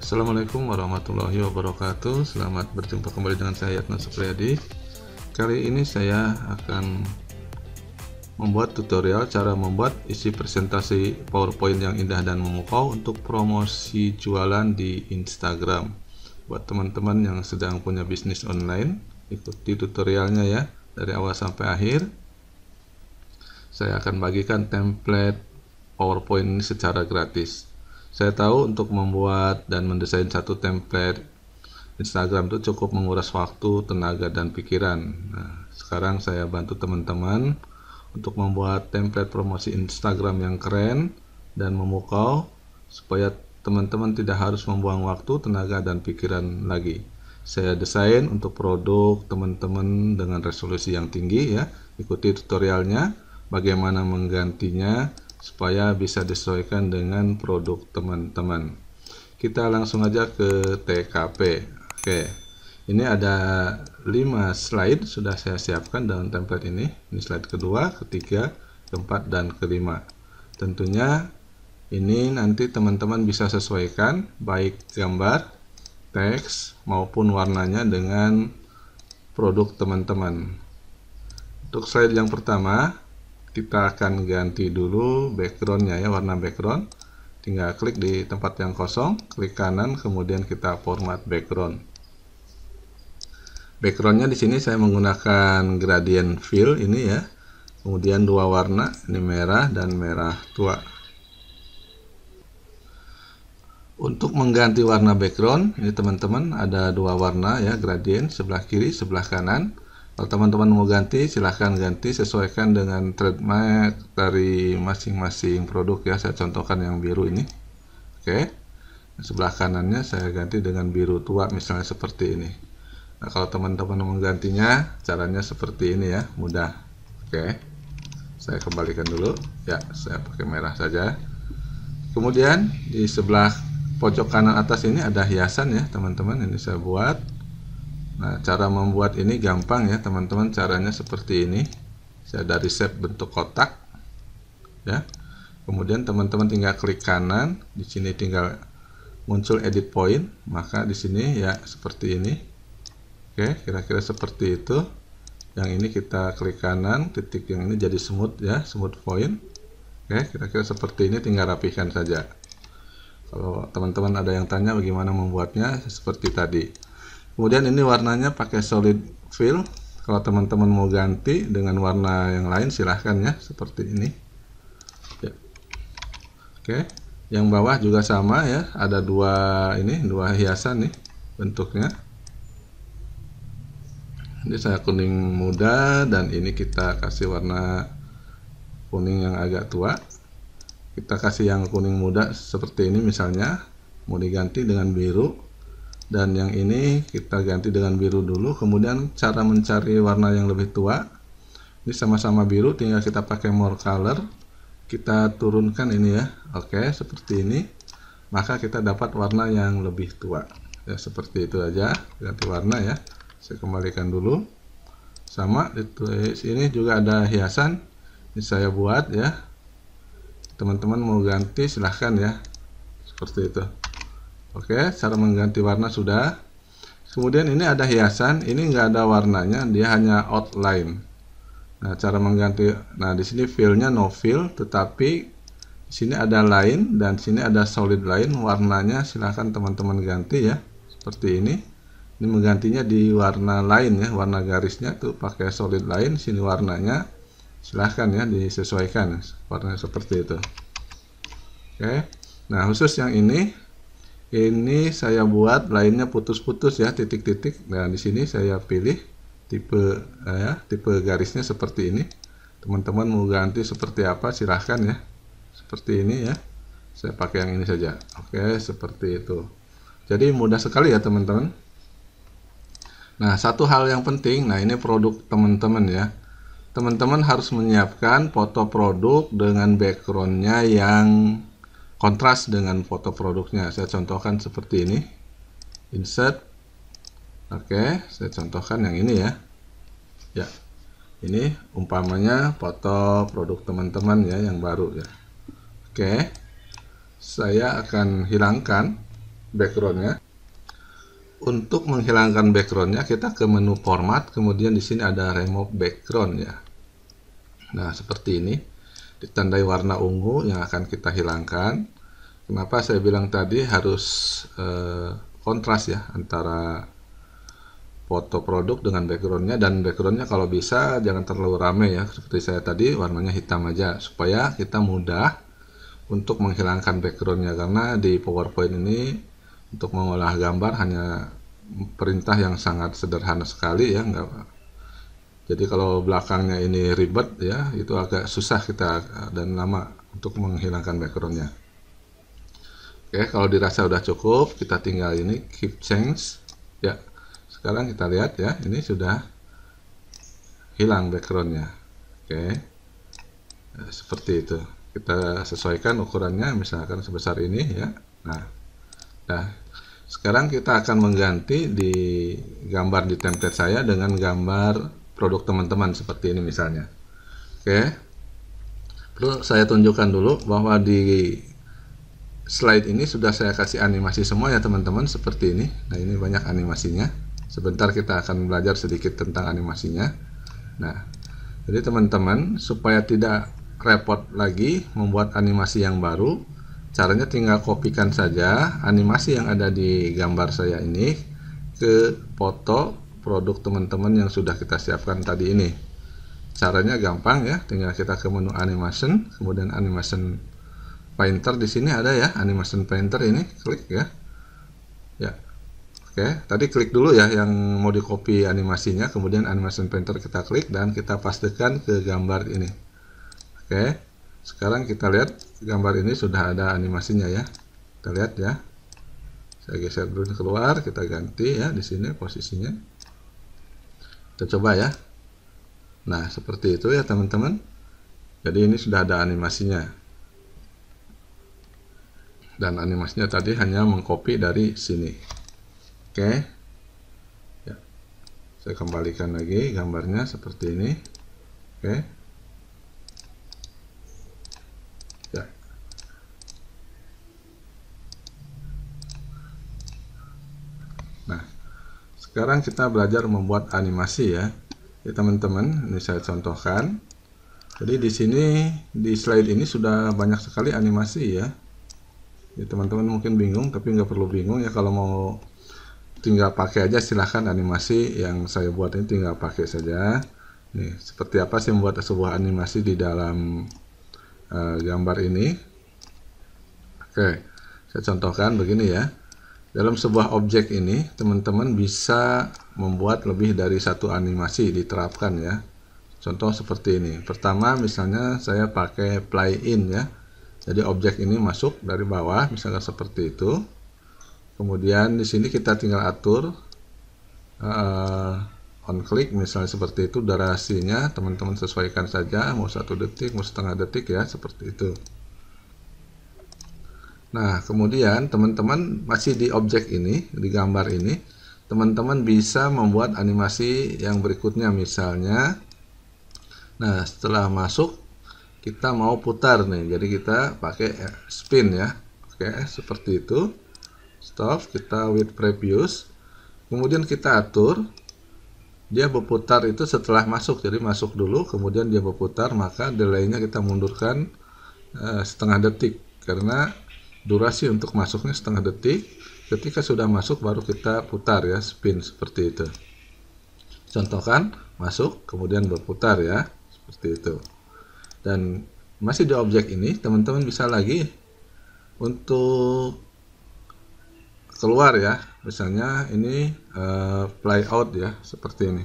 Assalamualaikum warahmatullahi wabarakatuh Selamat berjumpa kembali dengan saya Yatna Supriyadi Kali ini saya akan membuat tutorial cara membuat isi presentasi powerpoint yang indah dan memukau untuk promosi jualan di Instagram Buat teman-teman yang sedang punya bisnis online ikuti tutorialnya ya dari awal sampai akhir saya akan bagikan template powerpoint ini secara gratis saya tahu untuk membuat dan mendesain satu template Instagram itu cukup menguras waktu, tenaga, dan pikiran. Nah, sekarang saya bantu teman-teman untuk membuat template promosi Instagram yang keren dan memukau supaya teman-teman tidak harus membuang waktu, tenaga, dan pikiran lagi. Saya desain untuk produk teman-teman dengan resolusi yang tinggi ya. Ikuti tutorialnya bagaimana menggantinya supaya bisa disesuaikan dengan produk teman-teman kita langsung aja ke TKP oke ini ada 5 slide sudah saya siapkan dalam template ini ini slide kedua, ketiga, keempat, dan kelima tentunya ini nanti teman-teman bisa sesuaikan baik gambar, teks, maupun warnanya dengan produk teman-teman untuk slide yang pertama kita akan ganti dulu backgroundnya ya warna background tinggal klik di tempat yang kosong klik kanan kemudian kita format background backgroundnya di sini saya menggunakan gradient fill ini ya kemudian dua warna ini merah dan merah tua untuk mengganti warna background ini teman-teman ada dua warna ya gradient sebelah kiri sebelah kanan kalau teman-teman mau ganti, silahkan ganti sesuaikan dengan trademark dari masing-masing produk ya. Saya contohkan yang biru ini. Oke. Sebelah kanannya saya ganti dengan biru tua misalnya seperti ini. Nah, kalau teman-teman mau menggantinya, caranya seperti ini ya, mudah. Oke. Saya kembalikan dulu. Ya, saya pakai merah saja. Kemudian di sebelah pojok kanan atas ini ada hiasan ya, teman-teman. Ini saya buat Nah, cara membuat ini gampang ya, teman-teman. Caranya seperti ini. Saya dari resep bentuk kotak. Ya. Kemudian teman-teman tinggal klik kanan, di sini tinggal muncul edit point, maka di sini ya seperti ini. Oke, kira-kira seperti itu. Yang ini kita klik kanan, titik yang ini jadi smooth ya, smooth point. Oke, kira-kira seperti ini tinggal rapikan saja. Kalau teman-teman ada yang tanya bagaimana membuatnya seperti tadi kemudian ini warnanya pakai solid fill kalau teman-teman mau ganti dengan warna yang lain silahkan ya seperti ini ya. oke yang bawah juga sama ya ada dua ini dua hiasan nih bentuknya ini saya kuning muda dan ini kita kasih warna kuning yang agak tua kita kasih yang kuning muda seperti ini misalnya mau diganti dengan biru dan yang ini kita ganti dengan biru dulu kemudian cara mencari warna yang lebih tua ini sama-sama biru tinggal kita pakai more color kita turunkan ini ya oke seperti ini maka kita dapat warna yang lebih tua ya seperti itu aja ganti warna ya saya kembalikan dulu sama di sini juga ada hiasan ini saya buat ya teman-teman mau ganti silahkan ya seperti itu Oke, cara mengganti warna sudah. Kemudian ini ada hiasan, ini nggak ada warnanya, dia hanya outline. Nah, cara mengganti, nah di sini fill-nya no fill, tetapi di sini ada line dan di sini ada solid line, warnanya silahkan teman-teman ganti ya, seperti ini. Ini menggantinya di warna lain ya, warna garisnya tuh pakai solid line, sini warnanya silahkan ya disesuaikan warnanya seperti itu. Oke, nah khusus yang ini ini saya buat lainnya putus-putus ya titik-titik nah di sini saya pilih tipe eh, ya tipe garisnya seperti ini teman-teman mau ganti seperti apa silahkan ya seperti ini ya saya pakai yang ini saja oke seperti itu jadi mudah sekali ya teman-teman nah satu hal yang penting nah ini produk teman-teman ya teman-teman harus menyiapkan foto produk dengan backgroundnya yang kontras dengan foto produknya. Saya contohkan seperti ini. Insert. Oke, saya contohkan yang ini ya. Ya. Ini umpamanya foto produk teman-teman ya yang baru ya. Oke. Saya akan hilangkan backgroundnya. Untuk menghilangkan backgroundnya kita ke menu format, kemudian di sini ada remove background ya. Nah, seperti ini ditandai warna ungu yang akan kita hilangkan. Kenapa saya bilang tadi harus eh, kontras ya antara foto produk dengan backgroundnya dan backgroundnya kalau bisa jangan terlalu rame ya seperti saya tadi warnanya hitam aja supaya kita mudah untuk menghilangkan backgroundnya karena di powerpoint ini untuk mengolah gambar hanya perintah yang sangat sederhana sekali ya nggak jadi kalau belakangnya ini ribet ya, itu agak susah kita dan lama untuk menghilangkan backgroundnya. Oke, kalau dirasa udah cukup, kita tinggal ini keep change. Ya, sekarang kita lihat ya, ini sudah hilang backgroundnya. Oke, ya, seperti itu. Kita sesuaikan ukurannya, misalkan sebesar ini ya. Nah, nah sekarang kita akan mengganti di gambar di template saya dengan gambar produk teman-teman seperti ini misalnya. Oke. Okay. Perlu saya tunjukkan dulu bahwa di slide ini sudah saya kasih animasi semua ya teman-teman seperti ini. Nah, ini banyak animasinya. Sebentar kita akan belajar sedikit tentang animasinya. Nah, jadi teman-teman supaya tidak repot lagi membuat animasi yang baru, caranya tinggal kopikan saja animasi yang ada di gambar saya ini ke foto produk teman-teman yang sudah kita siapkan tadi ini caranya gampang ya tinggal kita ke menu animation kemudian animation painter di sini ada ya animation painter ini klik ya ya oke tadi klik dulu ya yang mau di copy animasinya kemudian animation painter kita klik dan kita pastikan ke gambar ini oke sekarang kita lihat gambar ini sudah ada animasinya ya kita lihat ya saya geser dulu keluar kita ganti ya di sini posisinya kita coba ya. Nah, seperti itu ya teman-teman. Jadi ini sudah ada animasinya. Dan animasinya tadi hanya mengcopy dari sini. Oke. Ya. Saya kembalikan lagi gambarnya seperti ini. Oke. Sekarang kita belajar membuat animasi ya. Ya teman-teman, ini saya contohkan. Jadi di sini di slide ini sudah banyak sekali animasi ya. Ya teman-teman mungkin bingung, tapi nggak perlu bingung ya kalau mau tinggal pakai aja silahkan animasi yang saya buat ini tinggal pakai saja. Nih, seperti apa sih membuat sebuah animasi di dalam uh, gambar ini? Oke, saya contohkan begini ya. Dalam sebuah objek ini, teman-teman bisa membuat lebih dari satu animasi diterapkan ya. Contoh seperti ini. Pertama, misalnya saya pakai play in ya. Jadi objek ini masuk dari bawah, misalnya seperti itu. Kemudian di sini kita tinggal atur uh, on click misalnya seperti itu durasinya teman-teman sesuaikan saja mau satu detik mau setengah detik ya seperti itu Nah, kemudian teman-teman masih di objek ini, di gambar ini, teman-teman bisa membuat animasi yang berikutnya misalnya. Nah, setelah masuk kita mau putar nih. Jadi kita pakai spin ya. Oke, seperti itu. Stop, kita with previous Kemudian kita atur dia berputar itu setelah masuk. Jadi masuk dulu, kemudian dia berputar, maka delay-nya kita mundurkan uh, setengah detik karena durasi untuk masuknya setengah detik ketika sudah masuk baru kita putar ya spin seperti itu contohkan masuk kemudian berputar ya seperti itu dan masih di objek ini teman-teman bisa lagi untuk keluar ya misalnya ini uh, eh, play out ya seperti ini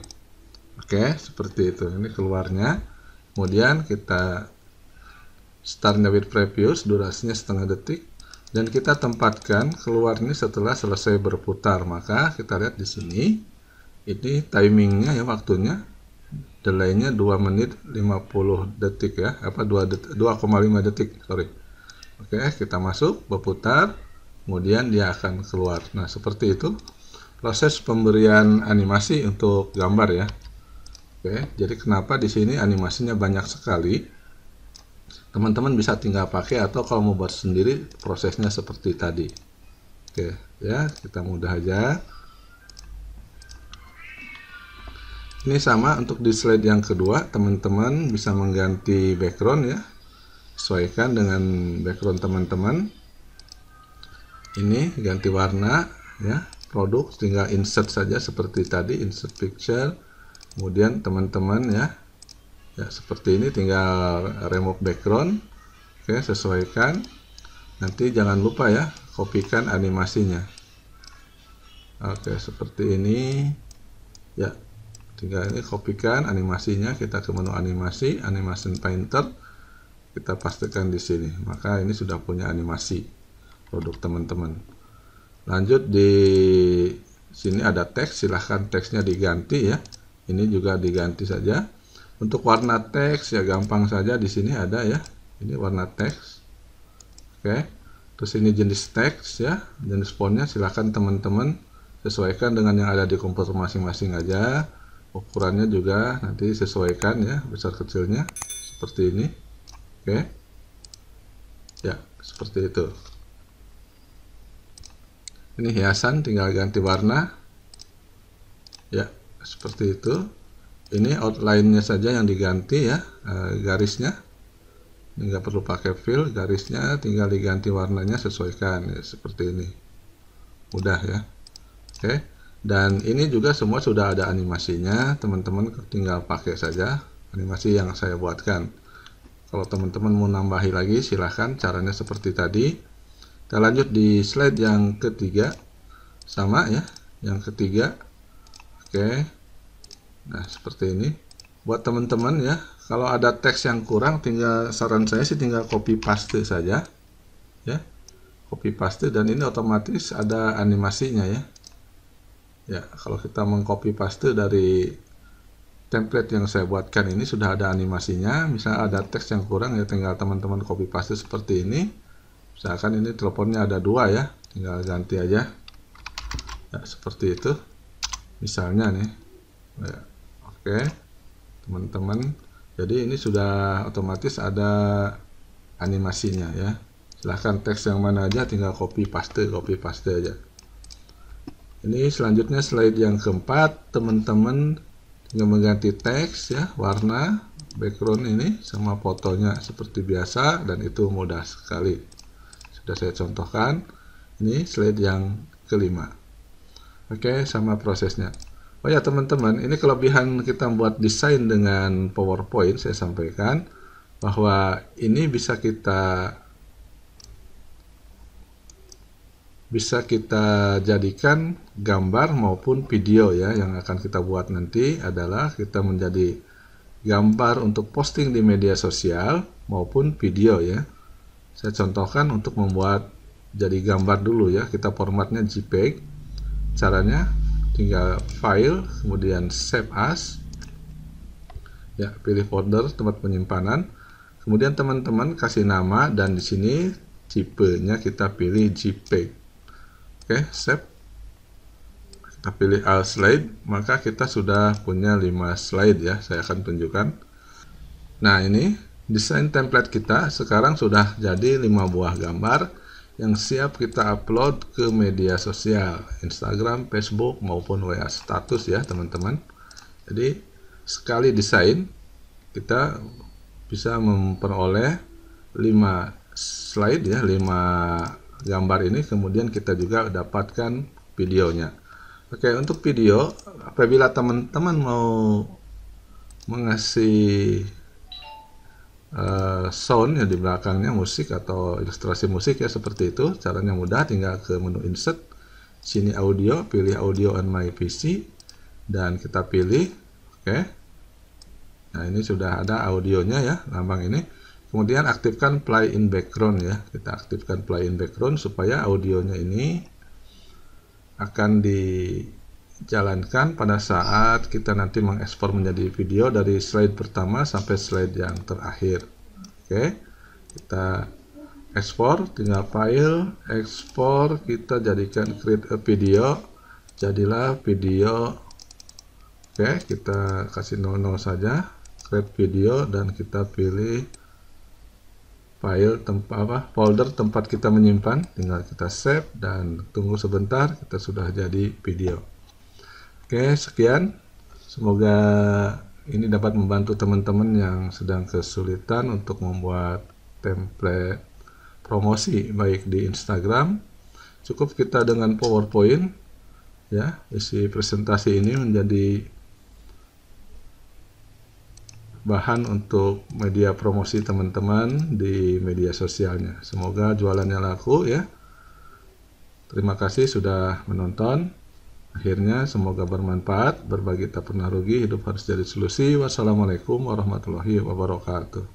oke seperti itu ini keluarnya kemudian kita startnya with previous, durasinya setengah detik dan kita tempatkan keluar ini setelah selesai berputar maka kita lihat di sini ini timingnya ya waktunya delaynya 2 menit 50 detik ya apa 2,5 detik sorry oke kita masuk berputar kemudian dia akan keluar nah seperti itu proses pemberian animasi untuk gambar ya oke jadi kenapa di sini animasinya banyak sekali teman-teman bisa tinggal pakai atau kalau mau buat sendiri prosesnya seperti tadi oke ya kita mudah aja ini sama untuk di slide yang kedua teman-teman bisa mengganti background ya sesuaikan dengan background teman-teman ini ganti warna ya produk tinggal insert saja seperti tadi insert picture kemudian teman-teman ya ya seperti ini tinggal remove background oke sesuaikan nanti jangan lupa ya kopikan animasinya oke seperti ini ya tinggal ini kopikan animasinya kita ke menu animasi animation painter kita pastikan di sini maka ini sudah punya animasi produk teman-teman lanjut di sini ada teks silahkan teksnya diganti ya ini juga diganti saja untuk warna teks ya gampang saja di sini ada ya. Ini warna teks. Oke. Terus ini jenis teks ya, jenis fontnya silahkan teman-teman sesuaikan dengan yang ada di komputer masing-masing aja. Ukurannya juga nanti sesuaikan ya, besar kecilnya seperti ini. Oke. Ya, seperti itu. Ini hiasan tinggal ganti warna. Ya, seperti itu ini outline-nya saja yang diganti ya eh, garisnya nggak perlu pakai fill garisnya tinggal diganti warnanya sesuaikan ya, seperti ini mudah ya oke dan ini juga semua sudah ada animasinya teman-teman tinggal pakai saja animasi yang saya buatkan kalau teman-teman mau nambahi lagi silahkan caranya seperti tadi kita lanjut di slide yang ketiga sama ya yang ketiga oke okay. Nah, seperti ini. Buat teman-teman ya, kalau ada teks yang kurang, tinggal saran saya sih tinggal copy paste saja. Ya, copy paste dan ini otomatis ada animasinya ya. Ya, kalau kita mengcopy paste dari template yang saya buatkan ini sudah ada animasinya. misal ada teks yang kurang ya tinggal teman-teman copy paste seperti ini. Misalkan ini teleponnya ada dua ya, tinggal ganti aja. Ya, seperti itu. Misalnya nih. Ya. Oke, teman-teman. Jadi ini sudah otomatis ada animasinya ya. Silahkan teks yang mana aja tinggal copy paste, copy paste aja. Ini selanjutnya slide yang keempat, teman-teman tinggal mengganti teks ya, warna, background ini sama fotonya seperti biasa dan itu mudah sekali. Sudah saya contohkan. Ini slide yang kelima. Oke, sama prosesnya. Oh ya teman-teman, ini kelebihan kita buat desain dengan PowerPoint saya sampaikan bahwa ini bisa kita bisa kita jadikan gambar maupun video ya yang akan kita buat nanti adalah kita menjadi gambar untuk posting di media sosial maupun video ya saya contohkan untuk membuat jadi gambar dulu ya kita formatnya JPEG caranya tinggal file kemudian save as ya pilih folder tempat penyimpanan kemudian teman-teman kasih nama dan di sini tipenya kita pilih JPEG oke save kita pilih all slide maka kita sudah punya 5 slide ya saya akan tunjukkan nah ini desain template kita sekarang sudah jadi 5 buah gambar yang siap kita upload ke media sosial Instagram, Facebook maupun WA status ya teman-teman jadi sekali desain kita bisa memperoleh 5 slide ya 5 gambar ini kemudian kita juga dapatkan videonya Oke untuk video apabila teman-teman mau mengasih Eh, sound yang di belakangnya musik atau ilustrasi musik ya seperti itu caranya mudah tinggal ke menu insert sini audio pilih audio on my PC dan kita pilih oke okay. nah ini sudah ada audionya ya lambang ini kemudian aktifkan play in background ya kita aktifkan play in background supaya audionya ini akan di jalankan pada saat kita nanti mengekspor menjadi video dari slide pertama sampai slide yang terakhir oke okay. kita ekspor tinggal file ekspor kita jadikan create a video jadilah video oke okay, kita kasih 00 saja create video dan kita pilih file tempat apa folder tempat kita menyimpan tinggal kita save dan tunggu sebentar kita sudah jadi video Oke, sekian. Semoga ini dapat membantu teman-teman yang sedang kesulitan untuk membuat template promosi baik di Instagram. Cukup kita dengan PowerPoint ya, isi presentasi ini menjadi bahan untuk media promosi teman-teman di media sosialnya. Semoga jualannya laku ya. Terima kasih sudah menonton. Akhirnya semoga bermanfaat, berbagi tak pernah rugi, hidup harus jadi solusi. Wassalamualaikum warahmatullahi wabarakatuh.